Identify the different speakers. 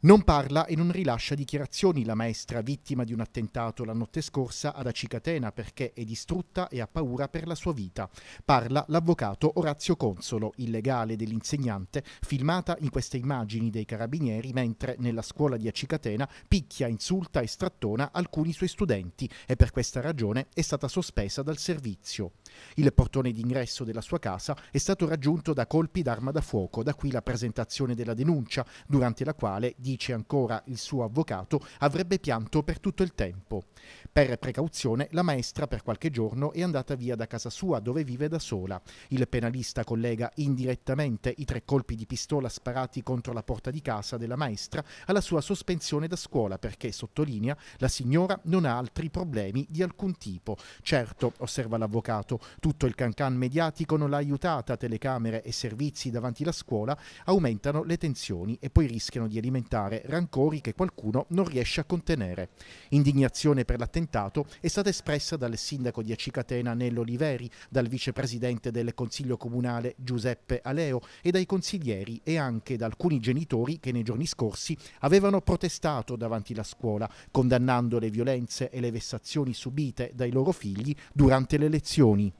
Speaker 1: Non parla e non rilascia dichiarazioni la maestra vittima di un attentato la notte scorsa ad Acicatena perché è distrutta e ha paura per la sua vita. Parla l'avvocato Orazio Consolo, il legale dell'insegnante, filmata in queste immagini dei carabinieri mentre nella scuola di Acicatena picchia, insulta e strattona alcuni suoi studenti e per questa ragione è stata sospesa dal servizio. Il portone d'ingresso della sua casa è stato raggiunto da colpi d'arma da fuoco, da qui la presentazione della denuncia, durante la quale dice ancora il suo avvocato, avrebbe pianto per tutto il tempo. Per precauzione, la maestra per qualche giorno è andata via da casa sua dove vive da sola. Il penalista collega indirettamente i tre colpi di pistola sparati contro la porta di casa della maestra alla sua sospensione da scuola perché, sottolinea, la signora non ha altri problemi di alcun tipo. Certo, osserva l'avvocato, tutto il cancan mediatico non l'ha aiutata, telecamere e servizi davanti la scuola aumentano le tensioni e poi rischiano di alimentare alimentare rancori che qualcuno non riesce a contenere. Indignazione per l'attentato è stata espressa dal sindaco di Acicatena Nello Oliveri, dal vicepresidente del Consiglio Comunale Giuseppe Aleo e dai consiglieri e anche da alcuni genitori che nei giorni scorsi avevano protestato davanti la scuola, condannando le violenze e le vessazioni subite dai loro figli durante le lezioni.